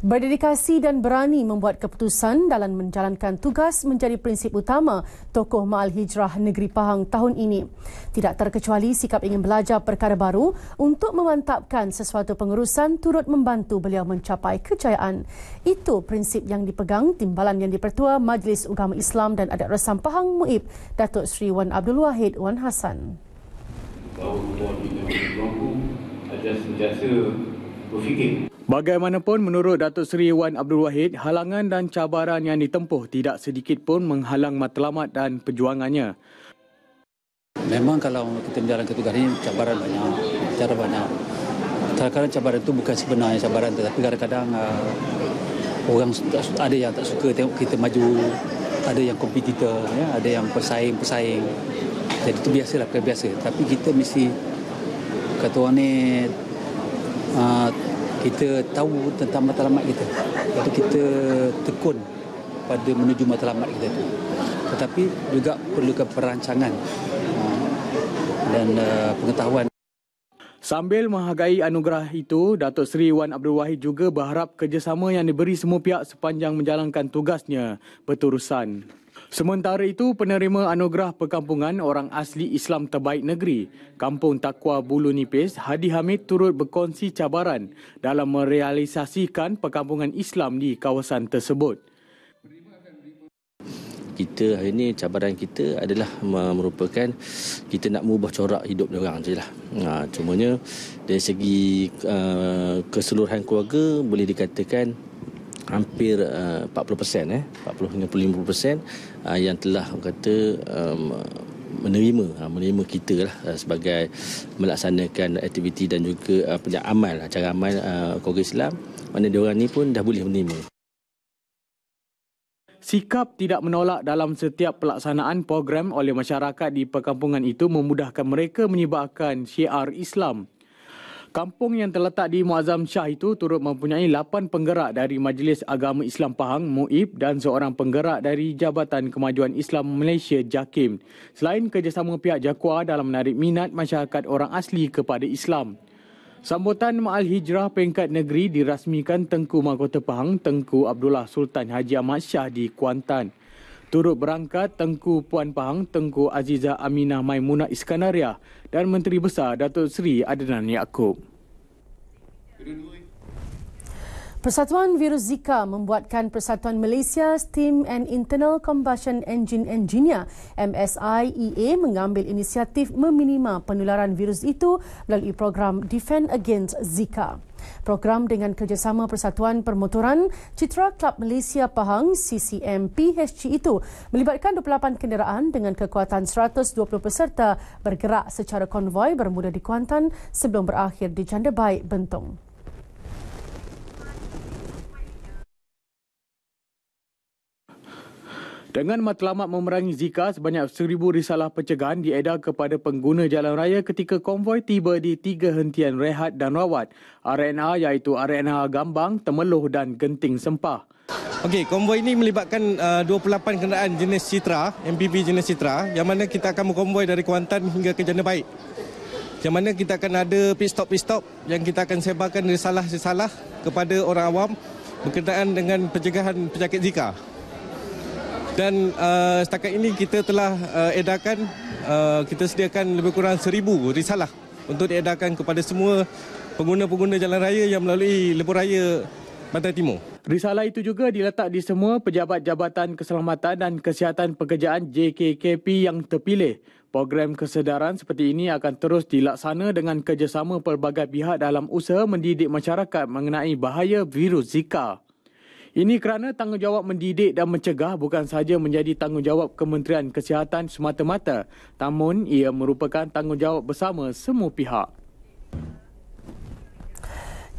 Berdedikasi dan berani membuat keputusan dalam menjalankan tugas menjadi prinsip utama tokoh Maal Hijrah Negeri Pahang tahun ini. Tidak terkecuali sikap ingin belajar perkara baru untuk memantapkan sesuatu pengurusan turut membantu beliau mencapai kejayaan. Itu prinsip yang dipegang timbalan yang dipertua Majlis Ugama Islam dan Adat Resam Pahang Muib, Datuk Sri Wan Abdul Wahid Wan Hassan. Bawa -bawa, bawa -bawa, bawa -bawa, bawa berfikir. Bagaimanapun menurut Datuk Seri Wan Abdul Wahid, halangan dan cabaran yang ditempuh tidak sedikit pun menghalang matlamat dan perjuangannya. Memang kalau kita menjalankan ketugas ini cabaran banyak, cara banyak. Kadang-kadang cabaran itu bukan sebenarnya cabaran tetapi kadang-kadang uh, orang ada yang tak suka tengok kita maju, ada yang kompetitor, ya, ada yang pesaing-pesaing. Jadi itu biasalah, biasa. Tapi kita mesti kata orang ini kita tahu tentang matlamat kita. Itu kita tekun pada menuju matlamat kita itu. Tetapi juga perlukan perancangan ah, dan ah, pengetahuan. Sambil menghargai anugerah itu, Datuk Seri Wan Abdul Wahid juga berharap kerjasama yang diberi semua pihak sepanjang menjalankan tugasnya berterusan. Sementara itu, penerima anugerah perkampungan orang asli Islam terbaik negeri, Kampung Takwa Bulu Nipis, Hadi Hamid turut berkongsi cabaran dalam merealisasikan perkampungan Islam di kawasan tersebut. Kita hari ini cabaran kita adalah merupakan kita nak mengubah corak hidup dia orang sajalah. Ha, cumanya dari segi uh, keseluruhan keluarga boleh dikatakan hampir uh, 40% eh 40 hingga 50% uh, yang telah kata um, menerima uh, menerima kita lah, uh, sebagai melaksanakan aktiviti dan juga uh, punya amal acara lah, amal uh, Kongres Islam mana diorang ni pun dah boleh menerima Sikap tidak menolak dalam setiap pelaksanaan program oleh masyarakat di perkampungan itu memudahkan mereka menyebarkan syiar Islam. Kampung yang terletak di Muazzam Shah itu turut mempunyai 8 penggerak dari Majlis Agama Islam Pahang, MUIP dan seorang penggerak dari Jabatan Kemajuan Islam Malaysia, JAKIM. Selain kerjasama pihak JAKUA dalam menarik minat masyarakat orang asli kepada Islam. Sambutan Ma'al Hijrah Pengkat Negeri dirasmikan Tengku Mahkota Pahang, Tengku Abdullah Sultan Haji Ahmad Shah di Kuantan. Turut berangkat Tengku Puan Pahang Tengku Aziza Aminah Maimunah Iskandaria dan Menteri Besar Datuk Seri Adnan Yaakob. Persatuan Virus Zika membuatkan Persatuan Malaysia Steam and Internal Combustion Engine Engineer MSIEA mengambil inisiatif meminima penularan virus itu melalui program Defend Against Zika. Program dengan kerjasama Persatuan Permotoran Citra Club Malaysia Pahang CCMPHG itu melibatkan 28 kenderaan dengan kekuatan 120 peserta bergerak secara konvoy bermuda di Kuantan sebelum berakhir di Janda Bentong. Dengan matlamat memerangi Zika, sebanyak seribu risalah pencegahan diedar kepada pengguna jalan raya ketika konvoi tiba di tiga hentian rehat dan rawat. RNA iaitu RNA Gambang, Temeluh dan Genting Sempah. Okey, konvoi ini melibatkan uh, 28 kenderaan jenis Citra, MPV jenis Citra yang mana kita akan mengkonvoi dari Kuantan hingga ke Jana Baik. Yang mana kita akan ada pit stop pit stop yang kita akan sebarkan risalah-risalah kepada orang awam berkaitan dengan pencegahan penyakit Zika dan uh, setakat ini kita telah uh, edarkan uh, kita sediakan lebih kurang seribu risalah untuk diedarkan kepada semua pengguna-pengguna jalan raya yang melalui lebuh raya Pantai Timur. Risalah itu juga diletak di semua pejabat Jabatan Keselamatan dan Kesihatan Pekerjaan JKKP yang terpilih. Program kesedaran seperti ini akan terus dilaksana dengan kerjasama pelbagai pihak dalam usaha mendidik masyarakat mengenai bahaya virus Zika. Ini kerana tanggungjawab mendidik dan mencegah bukan sahaja menjadi tanggungjawab Kementerian Kesihatan semata-mata, namun ia merupakan tanggungjawab bersama semua pihak.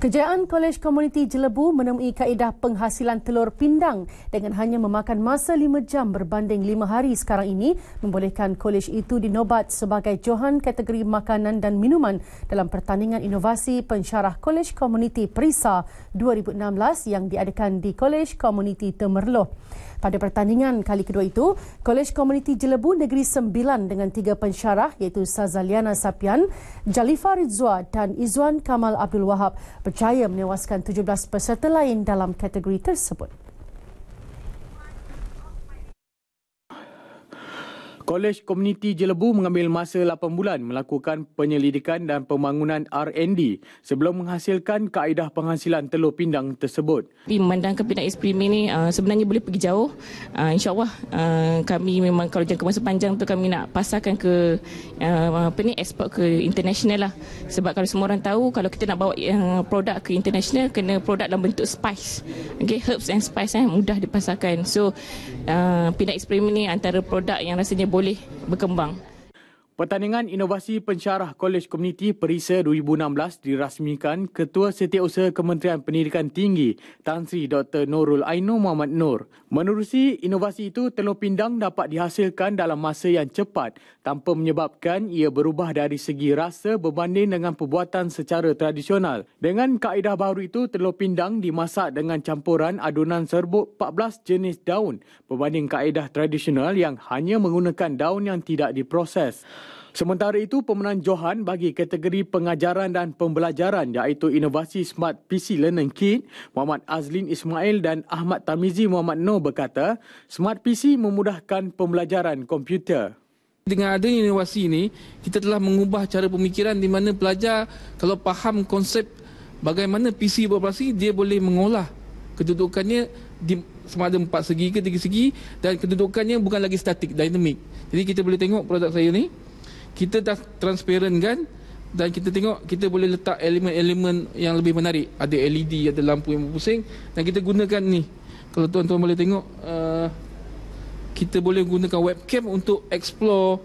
Kejayaan Kolej Komuniti Jelebu menemui kaedah penghasilan telur pindang dengan hanya memakan masa 5 jam berbanding 5 hari sekarang ini membolehkan kolej itu dinobat sebagai Johan kategori makanan dan minuman dalam pertandingan inovasi pensyarah Kolej Komuniti Perisa 2016 yang diadakan di Kolej Komuniti Temerloh. Pada pertandingan kali kedua itu, Kolej Komuniti Jelebu Negeri Sembilan dengan tiga pensyarah iaitu Sazaliana Sapian, Jalifa Rizwa dan Izwan Kamal Abdul Wahab berjaya menewaskan 17 peserta lain dalam kategori tersebut. Kolej Komuniti Jelebu mengambil masa 8 bulan melakukan penyelidikan dan pembangunan R&D sebelum menghasilkan kaedah penghasilan telur pindang tersebut. Tapi memandangkan pindang eksperimen ini uh, sebenarnya boleh pergi jauh. Uh, InsyaAllah uh, kami memang kalau jangka masa panjang tu kami nak pasarkan ke apa ni ekspor ke international lah. Sebab kalau semua orang tahu kalau kita nak bawa produk ke international kena produk dalam bentuk spice. Okay, herbs and spice eh, mudah dipasarkan. So pindang eksperimen ini antara produk yang rasanya boleh berkembang. Pertandingan Inovasi Pensyarah Kolej Komuniti Perisa 2016 dirasmikan Ketua Setiausaha Kementerian Pendidikan Tinggi Tan Sri Dr. Nurul Ainu Muhammad Nur. Menerusi inovasi itu, telur pindang dapat dihasilkan dalam masa yang cepat tanpa menyebabkan ia berubah dari segi rasa berbanding dengan perbuatan secara tradisional. Dengan kaedah baru itu, telur pindang dimasak dengan campuran adunan serbuk 14 jenis daun berbanding kaedah tradisional yang hanya menggunakan daun yang tidak diproses. Sementara itu, pemenang Johan bagi kategori pengajaran dan pembelajaran iaitu inovasi Smart PC Learning Kit, Muhammad Azlin Ismail dan Ahmad Tamizi Muhammad Noor berkata, Smart PC memudahkan pembelajaran komputer. Dengan adanya inovasi ini, kita telah mengubah cara pemikiran di mana pelajar kalau faham konsep bagaimana PC beroperasi, dia boleh mengolah kedudukannya di sama ada empat segi ke tiga segi dan kedudukannya bukan lagi statik, dinamik. Jadi kita boleh tengok produk saya ni, kita dah transparent kan dan kita tengok kita boleh letak elemen-elemen yang lebih menarik ada LED ada lampu yang berpusing dan kita gunakan ni kalau tuan-tuan boleh tengok uh, kita boleh gunakan webcam untuk explore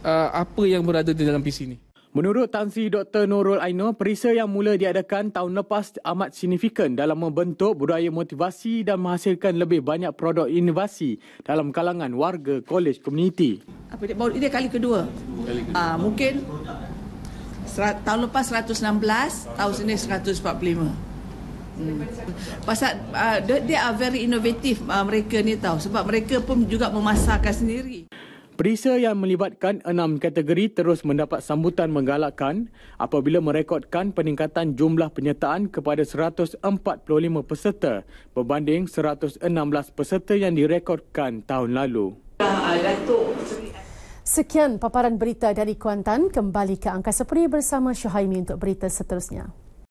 uh, apa yang berada di dalam PC ni Menurut Tan Sri Dr. Nurul Aino, perisa yang mula diadakan tahun lepas amat signifikan dalam membentuk budaya motivasi dan menghasilkan lebih banyak produk inovasi dalam kalangan warga, kolej, komuniti. Apa dia, baru, dia kali kedua. Kali ah, kedua. mungkin serat, tahun lepas 116, tahun ini 145. Hmm. Pasal uh, they, they are very innovative uh, mereka ni tahu sebab mereka pun juga memasarkan sendiri. Perisa yang melibatkan enam kategori terus mendapat sambutan menggalakkan apabila merekodkan peningkatan jumlah penyertaan kepada 145 peserta berbanding 116 peserta yang direkodkan tahun lalu. Sekian paparan berita dari Kuantan. Kembali ke Angkasa Puri bersama Syuhaimi untuk berita seterusnya.